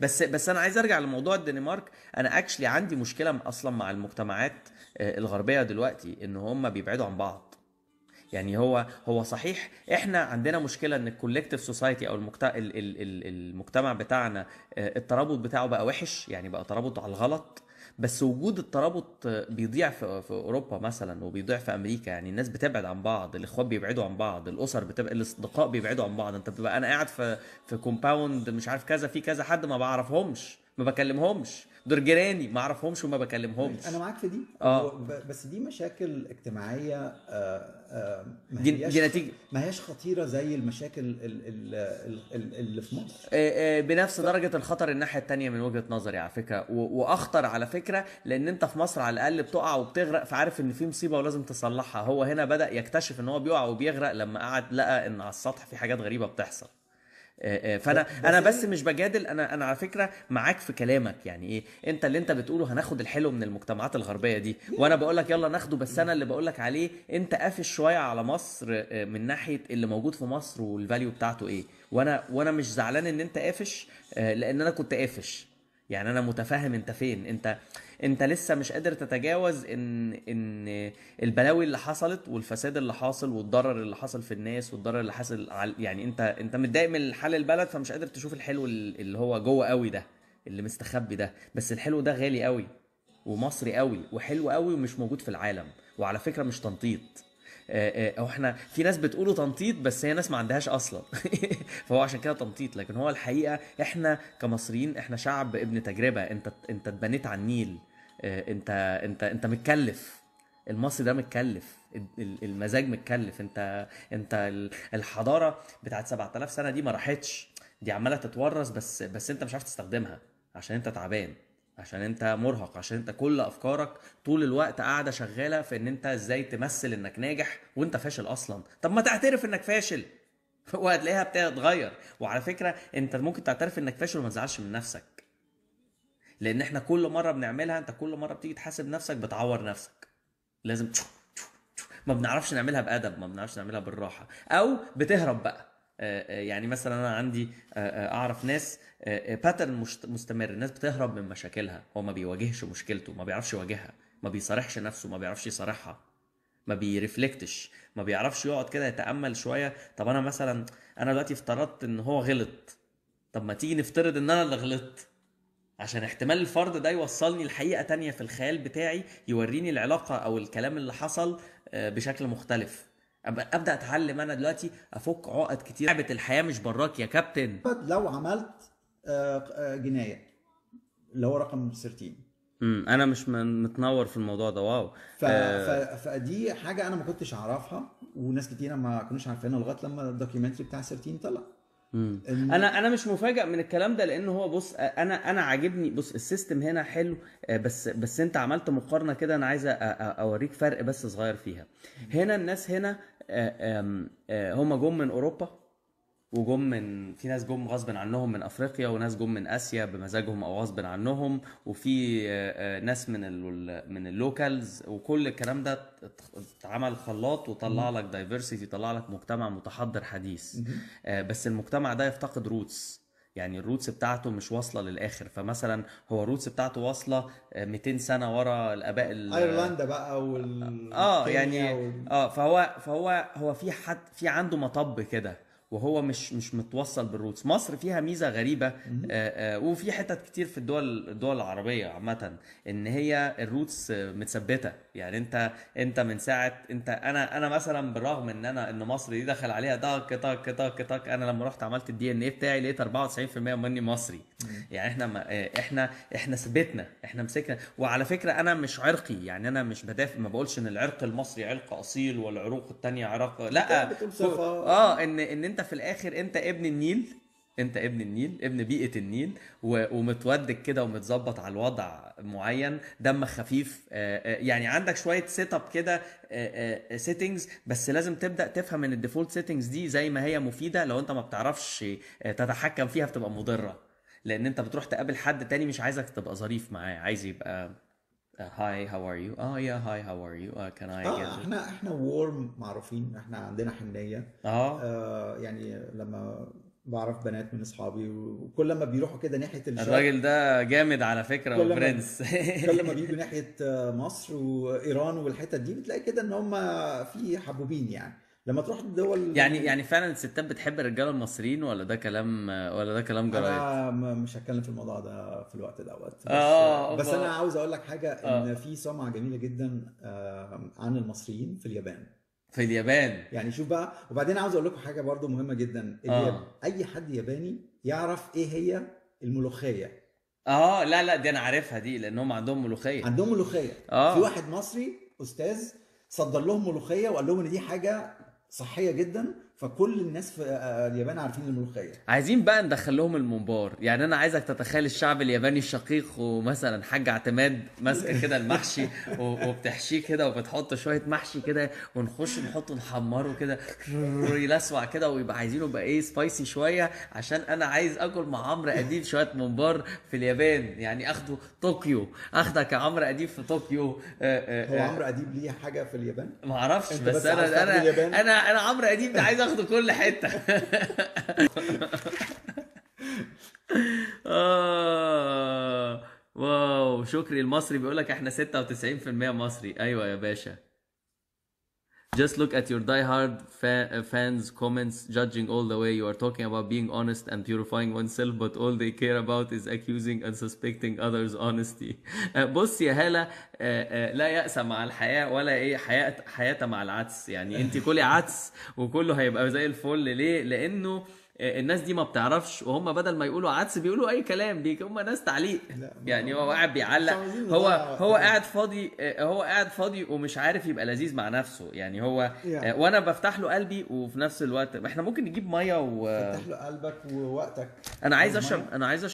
بس بس انا عايز ارجع لموضوع الدنمارك انا اكشلي عندي مشكله اصلا مع المجتمعات آه، الغربيه دلوقتي ان هم بيبعدوا عن بعض يعني هو هو صحيح احنا عندنا مشكله ان الكولكتيف سوسايتي او المجتمع, المجتمع بتاعنا آه، الترابط بتاعه بقى وحش يعني بقى ترابط على الغلط بس وجود الترابط بيضيع في, اوروبا مثلا وبيضيع في امريكا يعني الناس بتبعد عن بعض الاخوات بيبعدوا عن بعض الاسر بتبعد الاصدقاء بيبعدوا عن بعض انت بتبقى انا قاعد في في كومباوند مش عارف كذا في كذا حد ما بعرفهمش ما بكلمهمش دول جيراني ما اعرفهمش وما بكلمهمش انا معاك في دي اه بس دي مشاكل اجتماعيه دي نتيجه آه، آه، ما هياش ما هياش خطيره زي المشاكل اللي في مصر آه، بنفس ف... درجه الخطر الناحيه الثانيه من وجهه نظري على فكره واخطر على فكره لان انت في مصر على الاقل بتقع وبتغرق فعارف ان في مصيبه ولازم تصلحها هو هنا بدا يكتشف ان هو بيقع وبيغرق لما قعد لقى ان على السطح في حاجات غريبه بتحصل آه، آه، فانا انا بس إيه؟ مش بجادل انا انا على فكره معاك في كلامك يعني ايه انت اللي انت بتقوله هناخد الحلو من المجتمعات الغربيه دي وانا بقول لك يلا ناخده بس انا اللي بقول لك عليه انت قافش شويه على مصر آه، من ناحيه اللي موجود في مصر والفاليو بتاعته ايه وانا وانا مش زعلان ان انت قافش لان انا كنت قافش يعني انا متفاهم انت فين انت انت لسه مش قادر تتجاوز ان ان البلاوي اللي حصلت والفساد اللي حاصل والضرر اللي حصل في الناس والضرر اللي حصل يعني انت انت متضايق من حال البلد فمش قادر تشوف الحلو اللي هو جوه قوي ده اللي مستخبي ده بس الحلو ده غالي قوي ومصري قوي وحلو قوي ومش موجود في العالم وعلى فكره مش تنطيط آه، آه، او احنا في ناس بتقوله تنطيط بس هي ناس ما عندهاش اصلا فهو عشان كده تنطيط لكن هو الحقيقه احنا كمصريين احنا شعب ابن تجربه انت انت اتبنيت على النيل آه، انت انت انت متكلف المصري ده متكلف المزاج متكلف انت انت الحضاره بتاعت 7000 سنه دي ما راحتش دي عماله تتورث بس بس انت مش عارف تستخدمها عشان انت تعبان عشان انت مرهق عشان انت كل افكارك طول الوقت قاعده شغاله في ان انت ازاي تمثل انك ناجح وانت فاشل اصلا طب ما تعترف انك فاشل وهتلاقيها بتتغير وعلى فكره انت ممكن تعترف انك فاشل وما تزعلش من نفسك لان احنا كل مره بنعملها انت كل مره بتيجي تحاسب نفسك بتعور نفسك لازم ما بنعرفش نعملها بادب ما بنعرفش نعملها بالراحه او بتهرب بقى يعني مثلا انا عندي آه، آه، اعرف ناس باترن آه، مستمر الناس بتهرب من مشاكلها هو ما بيواجهش مشكلته ما بيعرفش يواجهها ما بيصارحش نفسه ما بيعرفش يصارحها ما بيرفلكتش ما بيعرفش يقعد كده يتامل شويه طب انا مثلا انا دلوقتي افترضت ان هو غلط طب ما تيجي نفترض ان انا اللي غلطت عشان احتمال الفرد ده يوصلني لحقيقه تانية في الخيال بتاعي يوريني العلاقه او الكلام اللي حصل بشكل مختلف ابدا اتعلم انا دلوقتي افك عقد كتير لعبه الحياه مش براك يا كابتن لو عملت آه، آه، جنايه اللي هو رقم 13 امم انا مش متنور في الموضوع ده واو ف... آه... ف... فدي حاجه انا ما كنتش اعرفها وناس كتيره ما كانوش عارفينها لغايه لما الدوكيومنتري بتاع 13 طلع انا انا مش مفاجئ من الكلام ده لان هو بص انا انا عاجبني بص السيستم هنا حلو آه، بس بس انت عملت مقارنه كده انا عايز اوريك فرق بس صغير فيها هنا الناس هنا آه، آه، هم جم من اوروبا وجم من في ناس جم غصب عنهم من افريقيا وناس جم من اسيا بمزاجهم او غصب عنهم وفي آه، آه، ناس من الـ من اللوكالز وكل الكلام ده اتعمل خلاط وطلع لك دايفرسيتي طلع لك مجتمع متحضر حديث آه، بس المجتمع ده يفتقد روتس يعني الروتس بتاعته مش واصله للاخر فمثلا هو الروتس بتاعته واصله 200 سنه ورا الاباء ايرلندا بقى وال اه يعني وال... اه فهو فهو هو في حد في عنده مطب كده وهو مش مش متوصل بالروتس مصر فيها ميزه غريبه آه، آه، وفي حتت كتير في الدول الدول العربيه عامه ان هي الروتس متثبته يعني انت انت من ساعه انت انا انا مثلا بالرغم ان انا ان مصر دي دخل عليها طق طق طق طق انا لما رحت عملت الدي ان ايه بتاعي لقيت 94% مني مصري يعني احنا ما آه، احنا احنا ثبتنا احنا مسكنا وعلى فكره انا مش عرقي يعني انا مش بدافع ما بقولش ان العرق المصري عرق اصيل والعروق الثانيه عرق لا اه ان ان انت انت في الاخر انت ابن النيل انت ابن النيل ابن بيئه النيل ومتودك كده ومتظبط على الوضع معين دمك خفيف آه، آه، يعني عندك شويه سيت اب كده سيتنجز آه، بس لازم تبدا تفهم ان الديفولت سيتنجز دي زي ما هي مفيده لو انت ما بتعرفش تتحكم فيها بتبقى مضره لان انت بتروح تقابل حد تاني مش عايزك تبقى ظريف معاه عايز يبقى هاي هاو ار يو اه يا هاي هاو ار يو كان اي اه احنا احنا وورم معروفين احنا عندنا حنيه اه, uh, يعني لما بعرف بنات من اصحابي وكل ما بيروحوا كده ناحيه الشرق الراجل ده جامد على فكره وبرنس كل ما بيجوا ناحيه مصر وايران والحتت دي بتلاقي كده ان هم في حبوبين يعني لما تروح الدول يعني يعني فعلا الستات بتحب الرجاله المصريين ولا ده كلام ولا ده كلام جرايد؟ انا مش هتكلم في الموضوع ده في الوقت دوت بس, آه, آه، بس آه. انا عاوز اقول لك حاجه ان آه. في سمعه جميله جدا عن المصريين في اليابان في اليابان يعني شوف بقى وبعدين عاوز اقول لكم حاجه برضو مهمه جدا آه. اي حد ياباني يعرف ايه هي الملوخيه اه لا لا دي انا عارفها دي لانهم عندهم ملوخيه عندهم ملوخيه آه. في واحد مصري استاذ صدر لهم ملوخيه وقال لهم ان دي حاجه صحيه جدا فكل الناس في آه، آه، اليابان عارفين الملوخيه عايزين بقى ندخل لهم الممبار يعني انا عايزك تتخيل الشعب الياباني الشقيق ومثلا حاج اعتماد ماسكه كده المحشي وبتحشيه كده وبتحط شويه محشي كده ونخش نحطه نحمره كده يلسوع كده ويبقى عايزينه بقى ايه سبايسي شويه عشان انا عايز اكل مع عمرو اديب شويه ممبار في اليابان يعني اخده طوكيو اخدك يا عمرو اديب في طوكيو آه، هو عمرو اديب ليه حاجه في اليابان؟ معرفش بس, بس انا انا انا انا عمرو اديب ده عايز ياخدوا كل حته اه واو شكري المصري بيقول لك احنا 96% مصري ايوه يا باشا Just look at your diehard fa- fans' comments, judging all the way. You are talking about being honest and purifying oneself, but all they care about is accusing and suspecting others' honesty. بص يا هالة لا يأس مع الحياة ولا إيه حياة حياة مع العدس يعني أنت كلي عدس وكله هيبقى زي الفل ليه؟ لأنه الناس دي ما بتعرفش وهم بدل ما يقولوا عدس بيقولوا اي كلام دي هم ناس تعليق يعني هو قاعد بيعلق هو هو قاعد فاضي آه، هو قاعد فاضي ومش عارف يبقى لذيذ مع نفسه يعني هو يعني. وانا بفتح له قلبي وفي نفس الوقت احنا ممكن نجيب ميه و فتح له قلبك ووقتك انا عايز اشرب انا عايز أشرب